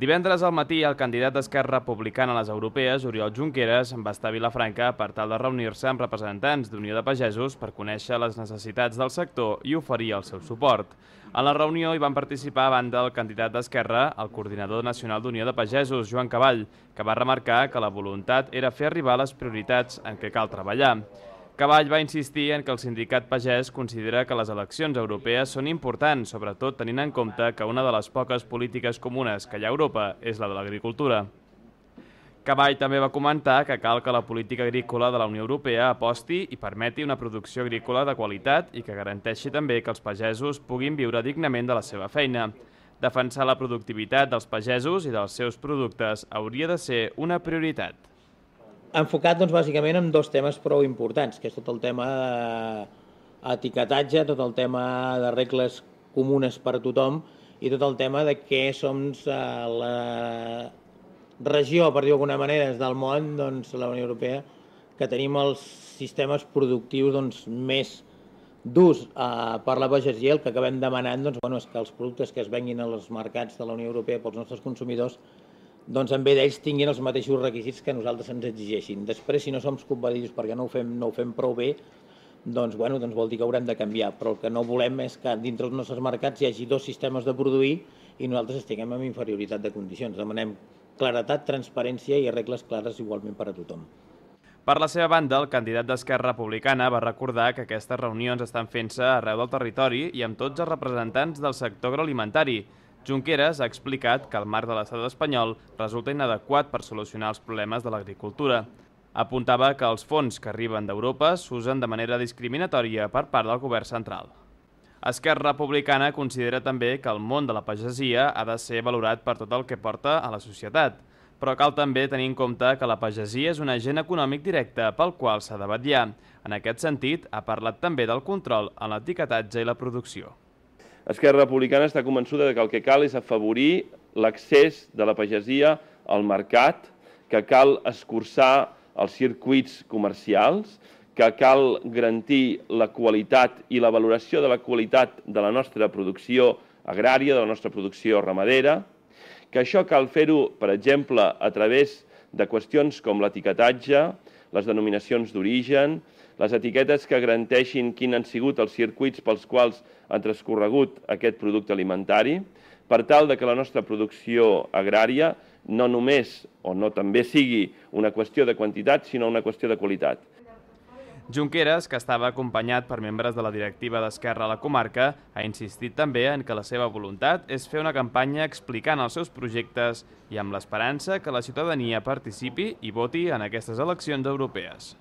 Divendres al matí, el candidat d'Esquerra Republicana a les europees, Oriol Junqueras, va estar a Vilafranca per tal de reunir-se amb representants d'Unió de Pagesos per conèixer les necessitats del sector i oferir el seu suport. A la reunió hi van participar a banda el candidat d'Esquerra, el coordinador nacional d'Unió de Pagesos, Joan Cavall, que va remarcar que la voluntat era fer arribar les prioritats en què cal treballar. Cavall va insistir en que el sindicat pagès considera que les eleccions europees són importants, sobretot tenint en compte que una de les poques polítiques comunes que hi ha a Europa és la de l'agricultura. Cavall també va comentar que cal que la política agrícola de la Unió Europea aposti i permeti una producció agrícola de qualitat i que garanteixi també que els pagesos puguin viure dignament de la seva feina. Defensar la productivitat dels pagesos i dels seus productes hauria de ser una prioritat enfocat doncs, bàsicament en dos temes prou importants, que és tot el tema d'etiquetatge, eh, tot el tema de regles comunes per a tothom i tot el tema de què som eh, la regió, per dir d'alguna manera, del món, doncs, la Unió Europea, que tenim els sistemes productius doncs, més durs eh, per la pagesia, el que acabem demanant doncs, bueno, és que els productes que es venguin als mercats de la Unió Europea pels nostres consumidors doncs ve d'ells tinguin els mateixos requisits que nosaltres ens exigeixin. Després, si no som competitius perquè no ho fem, no ho fem prou bé, doncs, bueno, doncs vol dir que haurem de canviar, però el que no volem és que dintre dels nostres mercats hi hagi dos sistemes de produir i nosaltres estiguem en inferioritat de condicions. Demanem claretat, transparència i regles clares igualment per a tothom. Per la seva banda, el candidat d'Esquerra Republicana va recordar que aquestes reunions estan fent-se arreu del territori i amb tots els representants del sector agroalimentari, Junqueras ha explicat que el marc de l'estat espanyol resulta inadequat per solucionar els problemes de l'agricultura. Apuntava que els fons que arriben d'Europa s'usen de manera discriminatòria per part del govern central. Esquerra Republicana considera també que el món de la pagesia ha de ser valorat per tot el que porta a la societat, però cal també tenir en compte que la pagesia és un agent econòmic directe pel qual s'ha de vetllar. En aquest sentit, ha parlat també del control en l'etiquetatge i la producció. Esquerra Republicana està convençuda que el que cal és afavorir l'accés de la pagesia al mercat, que cal escurçar els circuits comercials, que cal garantir la qualitat i la valoració de la qualitat de la nostra producció agrària, de la nostra producció ramadera, que això cal fer-ho, per exemple, a través de qüestions com l'etiquetatge, les denominacions d'origen, les etiquetes que garanteixin quin han sigut els circuits pels quals ha transcorregut aquest producte alimentari, per tal de que la nostra producció agrària no només o no també sigui una qüestió de quantitat, sinó una qüestió de qualitat. Junqueras, que estava acompanyat per membres de la directiva d'Esquerra a la comarca, ha insistit també en que la seva voluntat és fer una campanya explicant els seus projectes i amb l'esperança que la ciutadania participi i voti en aquestes eleccions europees.